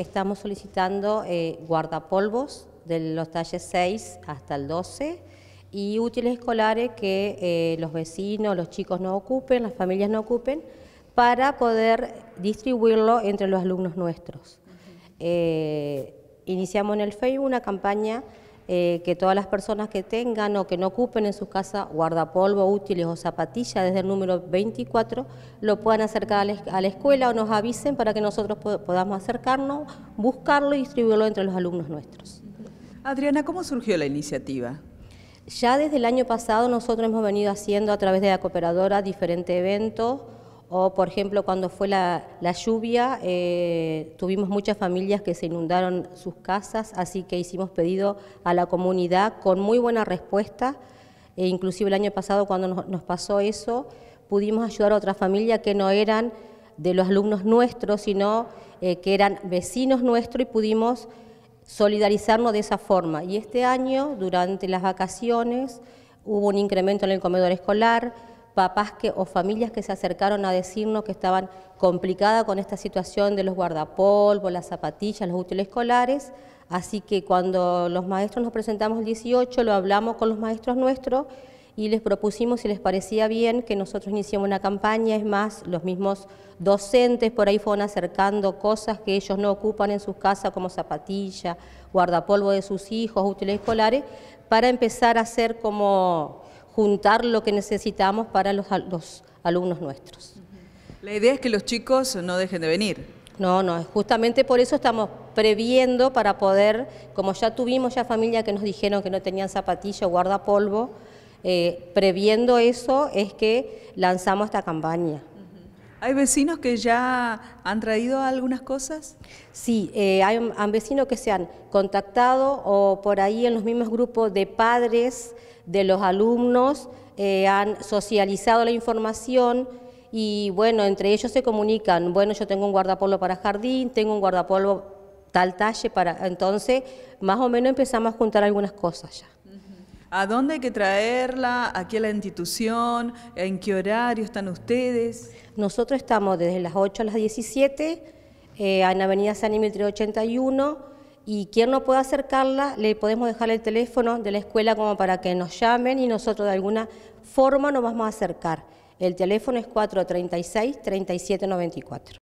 estamos solicitando eh, guardapolvos de los talles 6 hasta el 12 y útiles escolares que eh, los vecinos, los chicos no ocupen, las familias no ocupen, para poder distribuirlo entre los alumnos nuestros. Eh, iniciamos en el Facebook una campaña eh, que todas las personas que tengan o que no ocupen en sus casa guardapolvo, útiles o zapatillas desde el número 24 lo puedan acercar a la, escuela o nos avisen para que nosotros podamos acercarnos, buscarlo y distribuirlo entre los alumnos nuestros. Adriana, ¿cómo surgió la iniciativa? Ya desde el año pasado nosotros hemos venido haciendo a través de la cooperadora diferentes eventos, o por ejemplo cuando fue la, lluvia, eh, tuvimos muchas familias que se inundaron sus casas, así que hicimos pedido a la comunidad con muy buena respuesta, e inclusive el año pasado cuando nos, pasó eso, pudimos ayudar a otras familias que no eran de los alumnos nuestros, sino eh, que eran vecinos nuestros y pudimos solidarizarnos de esa forma. Y este año, durante las vacaciones, hubo un incremento en el comedor escolar, papás que, o familias que se acercaron a decirnos que estaban complicadas con esta situación de los guardapolvos, las zapatillas, los útiles escolares. Así que cuando los maestros nos presentamos el 18, lo hablamos con los maestros nuestros y les propusimos si les parecía bien que nosotros iniciamos una campaña, es más, los mismos docentes por ahí fueron acercando cosas que ellos no ocupan en sus casas como zapatillas, guardapolvo de sus hijos, útiles escolares, para empezar a hacer como juntar lo que necesitamos para los, alumnos nuestros. La idea es que los chicos no dejen de venir. No, no, justamente por eso estamos previendo para poder, como ya tuvimos ya familia que nos dijeron que no tenían zapatillas o guardapolvo, eh, previendo eso es que lanzamos esta campaña. ¿Hay vecinos que ya han traído algunas cosas? Sí, eh, hay, vecinos que se han contactado o por ahí en los mismos grupos de padres, de los alumnos, eh, han socializado la información y bueno, entre ellos se comunican, bueno, yo tengo un guardapolvo para jardín, tengo un guardapolvo tal talle para... Entonces, más o menos empezamos a juntar algunas cosas ya. ¿A dónde hay que traerla? ¿Aquí a la institución? ¿En qué horario están ustedes? Nosotros estamos desde las 8 a las 17 eh, en Avenida San Emilio 381 y quien no pueda acercarla, le podemos dejar el teléfono de la escuela como para que nos llamen y nosotros de alguna forma nos vamos a acercar. El teléfono es 436-3794.